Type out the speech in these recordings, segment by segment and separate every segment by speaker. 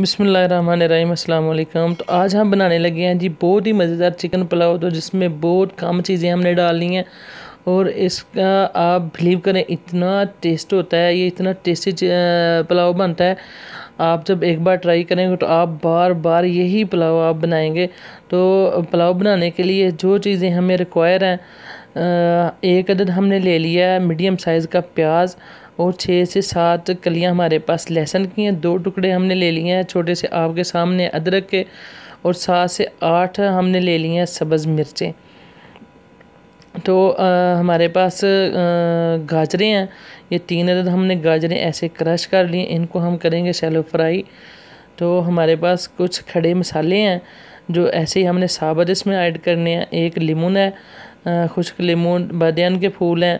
Speaker 1: अस्सलाम वालेकुम तो आज हम बनाने लगे हैं जी बहुत ही मज़ेदार चिकन पुलाव तो जिसमें बहुत कम चीज़ें हमने डालनी हैं और इसका आप बिलीव करें इतना टेस्ट होता है ये इतना टेस्टी पुलाव बनता है आप जब एक बार ट्राई करेंगे तो आप बार बार यही पुलाव आप बनाएंगे तो पुलाव बनाने के लिए जो चीज़ें हमें रिक्वायर हैं एक अदद हमने ले लिया है मीडियम साइज़ का प्याज और छः से सात कलियां हमारे पास लहसुन की हैं दो टुकड़े हमने ले लिए हैं छोटे से आपके सामने अदरक के और सात से आठ हमने ले लिए हैं सब्ज़ मिर्चें तो आ, हमारे पास गाजरें हैं ये तीन अदद हमने गाजरें ऐसे क्रश कर लिए इनको हम करेंगे शैलो फ्राई तो हमारे पास कुछ खड़े मसाले हैं जो ऐसे ही हमने साबत इसमें ऐड करने हैं एक लेमन है खुश्क लेमन बदन के फूल हैं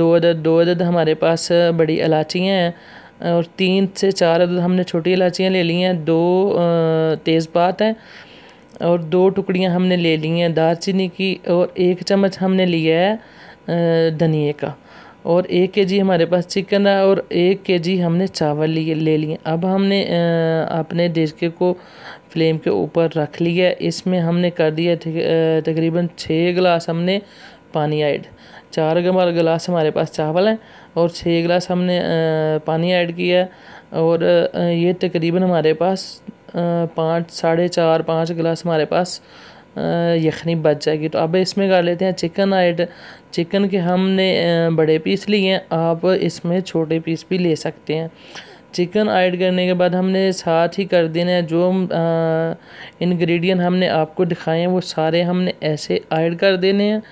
Speaker 1: दो अदद दो अदद हमारे पास बड़ी इलाचियाँ हैं और तीन से चार अदद हमने छोटी इलाचियाँ ले ली हैं दो तेज़पात हैं और दो टुकड़ियाँ हमने ले ली हैं दालचीनी की और एक चम्मच हमने लिया है धनिए का और एक के जी हमारे पास चिकन है और एक के जी हमने चावल लिए ले लिए अब हमने अपने देशके को फ्लेम के ऊपर रख लिया इसमें हमने कर दिया तकरीबन छः गिलास हमने पानी ऐड चार गमर गिलास हमारे पास चावल हैं और छः गिलास हमने पानी ऐड किया है और ये तकरीबन हमारे पास पाँच साढ़े चार पाँच गिलास हमारे पास यखनी बच जाएगी तो अब इसमें कर लेते हैं चिकन ऐड चिकन के हमने बड़े पीस लिए हैं आप इसमें छोटे पीस भी ले सकते हैं चिकन ऐड करने के बाद हमने साथ ही कर देना है जो इंग्रेडिएंट हमने आपको दिखाए हैं वो सारे हमने ऐसे ऐड कर देने हैं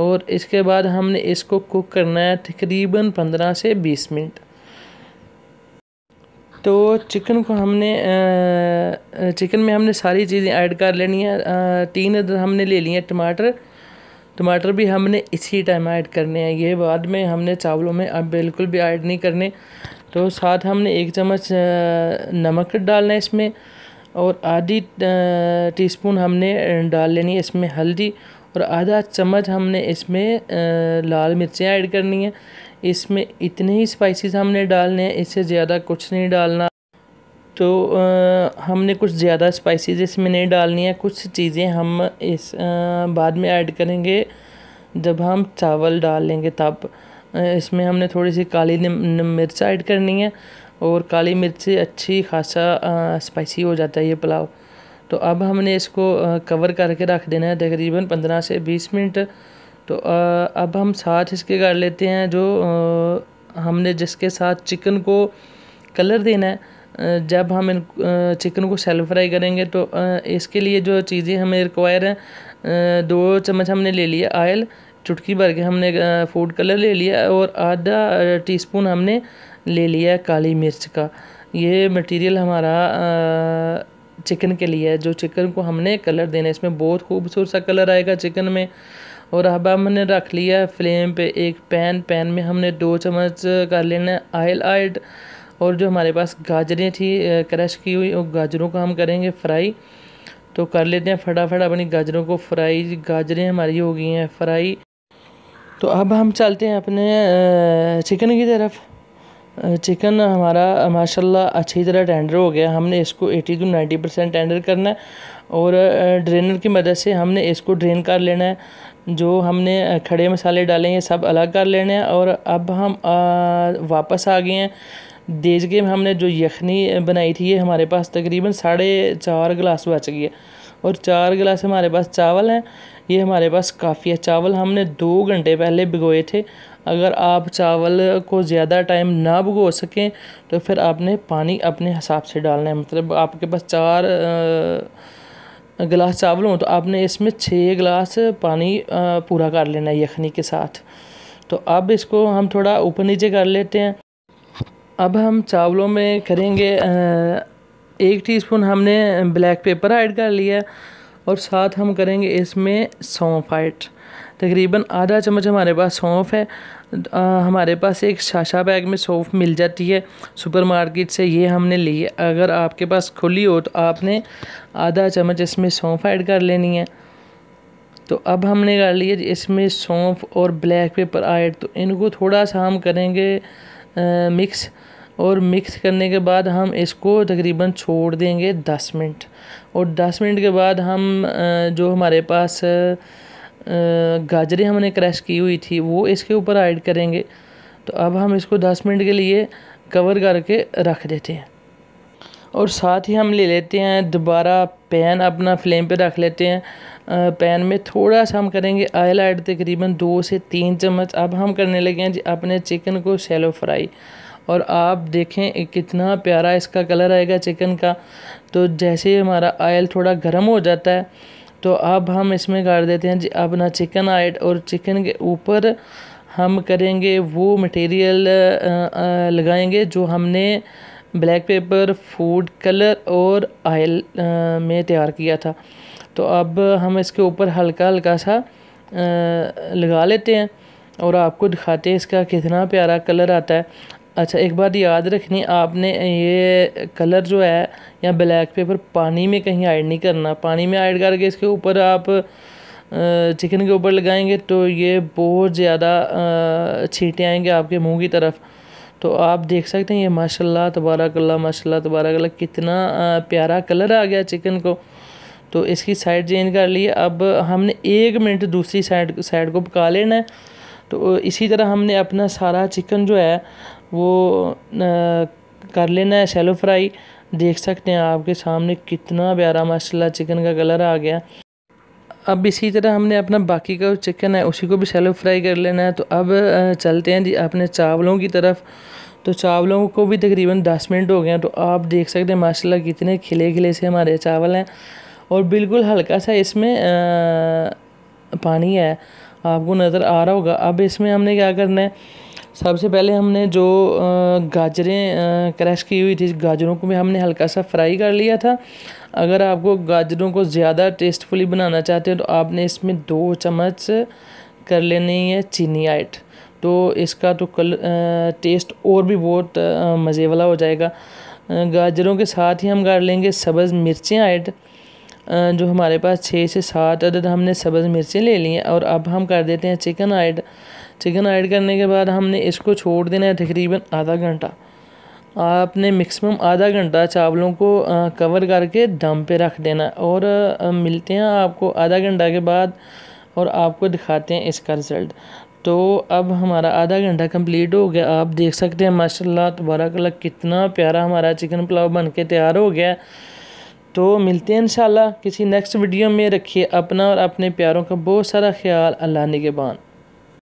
Speaker 1: और इसके बाद हमने इसको कुक करना है तकरीबन पंद्रह से बीस मिनट तो चिकन को हमने चिकन में हमने सारी चीज़ें ऐड कर लेनी है तीन अदर हमने ले लिए टमाटर टमाटर भी हमने इसी टाइम ऐड करने हैं ये बाद में हमने चावलों में अब बिल्कुल भी ऐड नहीं करने तो साथ हमने एक चम्मच नमक डालना है इसमें और आधी टीस्पून हमने डाल लेनी है इसमें हल्दी और आधा चम्मच हमने इसमें लाल मिर्चें ऐड करनी है इसमें इतने ही स्पाइसेस हमने डालने हैं इससे ज़्यादा कुछ नहीं डालना तो आ, हमने कुछ ज़्यादा स्पाइसेस इसमें नहीं डालनी है कुछ चीज़ें हम इस आ, बाद में ऐड करेंगे जब हम चावल डाल लेंगे तब इसमें हमने थोड़ी सी काली मिर्च ऐड करनी है और काली मिर्च अच्छी खासा स्पाइसी हो जाता है ये पुलाव तो अब हमने इसको कवर करके रख देना है तकरीबन पंद्रह से बीस मिनट तो अब हम साथ इसके कर लेते हैं जो हमने जिसके साथ चिकन को कलर देना है जब हम इन चिकन को सेल फ्राई करेंगे तो इसके लिए जो चीज़ें हमें रिक्वायर हैं दो चम्मच हमने ले लिया आयल चुटकी भर के हमने फूड कलर ले लिया और आधा टीस्पून हमने ले लिया काली मिर्च का ये मटेरियल हमारा चिकन के लिए है जो चिकन को हमने कलर देना है इसमें बहुत खूबसूरत सा कलर आएगा चिकन में और अब हमने रख लिया है फ्लेम पे एक पैन पैन में हमने दो चम्मच कर लेना है आयल आइड और जो हमारे पास गाजरें थी क्रश की हुई और गाजरों को हम करेंगे फ्राई तो कर लेते हैं फटाफट अपनी गाजरों को फ्राई गाजरें हमारी हो गई हैं फ्राई तो अब हम चलते हैं अपने चिकन की तरफ चिकन हमारा माशाल्लाह अच्छी तरह टेंडर हो गया हमने इसको 80 टू 90 परसेंट टेंडर करना है और ड्रेनर की मदद से हमने इसको ड्रेन कर लेना है जो हमने खड़े मसाले डाले हैं सब अलग कर लेने हैं और अब हम आ, वापस आ गए हैं देश के हमने जो यखनी बनाई थी ये हमारे पास तकरीबन साढ़े चार गिलास बच गई है और चार गिलास हमारे पास चावल हैं ये हमारे पास काफ़ी है चावल हमने दो घंटे पहले भिगोए थे अगर आप चावल को ज़्यादा टाइम ना भिगो सकें तो फिर आपने पानी अपने हिसाब से डालना है मतलब आपके पास चार गिलास चावल हों तो आपने इसमें छः गिलास पानी पूरा कर लेना है यखनी के साथ तो अब इसको हम थोड़ा ऊपर नीचे कर लेते हैं अब हम चावलों में करेंगे एक टीस्पून हमने ब्लैक पेपर ऐड कर लिया और साथ हम करेंगे इसमें सौंफ ऐड तकरीबन आधा चम्मच हमारे पास सौंफ है आ, हमारे पास एक शाशा बैग में सौंफ मिल जाती है सुपरमार्केट से ये हमने ली है अगर आपके पास खुली हो तो आपने आधा चम्मच इसमें सौंफ ऐड कर लेनी है तो अब हमने कर लिया इसमें सौंफ और ब्लैक पेपर ऐड तो इनको थोड़ा सा हम करेंगे आ, मिक्स और मिक्स करने के बाद हम इसको तकरीबन छोड़ देंगे दस मिनट और दस मिनट के बाद हम जो हमारे पास गाजरें हमने क्रश की हुई थी वो इसके ऊपर ऐड करेंगे तो अब हम इसको दस मिनट के लिए कवर करके रख देते हैं और साथ ही हम ले लेते हैं दोबारा पैन अपना फ्लेम पे रख लेते हैं पैन में थोड़ा सा हम करेंगे आयल ऐड तकरीबन दो से तीन चम्मच अब हम करने लगे हैं जी अपने चिकन को सैलो फ्राई और आप देखें कितना प्यारा इसका कलर आएगा चिकन का तो जैसे ही हमारा आयल थोड़ा गर्म हो जाता है तो अब हम इसमें गाड़ देते हैं जी अपना चिकन आइट और चिकन के ऊपर हम करेंगे वो मटेरियल लगाएंगे जो हमने ब्लैक पेपर फूड कलर और आयल में तैयार किया था तो अब हम इसके ऊपर हल्का हल्का सा लगा लेते हैं और आपको दिखाते हैं इसका कितना प्यारा कलर आता है अच्छा एक बात याद रखनी आपने ये कलर जो है या ब्लैक पेपर पानी में कहीं ऐड नहीं करना पानी में ऐड करके इसके ऊपर आप चिकन के ऊपर लगाएंगे तो ये बहुत ज़्यादा छीटे आएंगे आपके मुंह की तरफ तो आप देख सकते हैं ये माशाल्लाह तबारकल्ला माशाल्लाह तबारकल्ला कितना प्यारा कलर आ गया चिकन को तो इसकी साइड चेंज कर लिए अब हमने एक मिनट दूसरी साइड साइड को पका लेना है तो इसी तरह हमने अपना सारा चिकन जो है वो कर लेना है सेलो फ्राई देख सकते हैं आपके सामने कितना प्यारा माशाल्लाह चिकन का कलर आ गया अब इसी तरह हमने अपना बाकी का चिकन है उसी को भी सेलो फ्राई कर लेना है तो अब चलते हैं जी अपने चावलों की तरफ तो चावलों को भी तकरीबन दस मिनट हो गए हैं तो आप देख सकते हैं माशाल्लाह कितने खिले खिले से हमारे चावल हैं और बिल्कुल हल्का सा इसमें आ, पानी है आपको नज़र आ रहा होगा अब इसमें हमने क्या करना है सबसे पहले हमने जो गाजरें क्रश की हुई थी गाजरों को भी हमने हल्का सा फ्राई कर लिया था अगर आपको गाजरों को ज़्यादा टेस्टफुली बनाना चाहते हैं तो आपने इसमें दो चम्मच कर लेनी है चीनी आइट तो इसका तो कल टेस्ट और भी बहुत मज़े वाला हो जाएगा गाजरों के साथ ही हम कर लेंगे सब्ज़ मिर्चें ऐड जो हमारे पास छः से सात अदद हमने सब्ज़ मिर्चें ले ली हैं और अब हम कर देते हैं चिकन ऐड चिकन ऐड करने के बाद हमने इसको छोड़ देना है तकरीबन आधा घंटा आपने मैक्सिमम आधा घंटा चावलों को कवर करके दम पे रख देना और मिलते हैं आपको आधा घंटा के बाद और आपको दिखाते हैं इसका रिज़ल्ट तो अब हमारा आधा घंटा कंप्लीट हो गया आप देख सकते हैं माशाल्लाह कल कितना प्यारा हमारा चिकन पुलाव बन के तैयार हो गया तो मिलते हैं इन किसी नेक्स्ट वीडियो में रखिए अपना और अपने प्यारों का बहुत सारा ख्याल अल्लाह निगेबान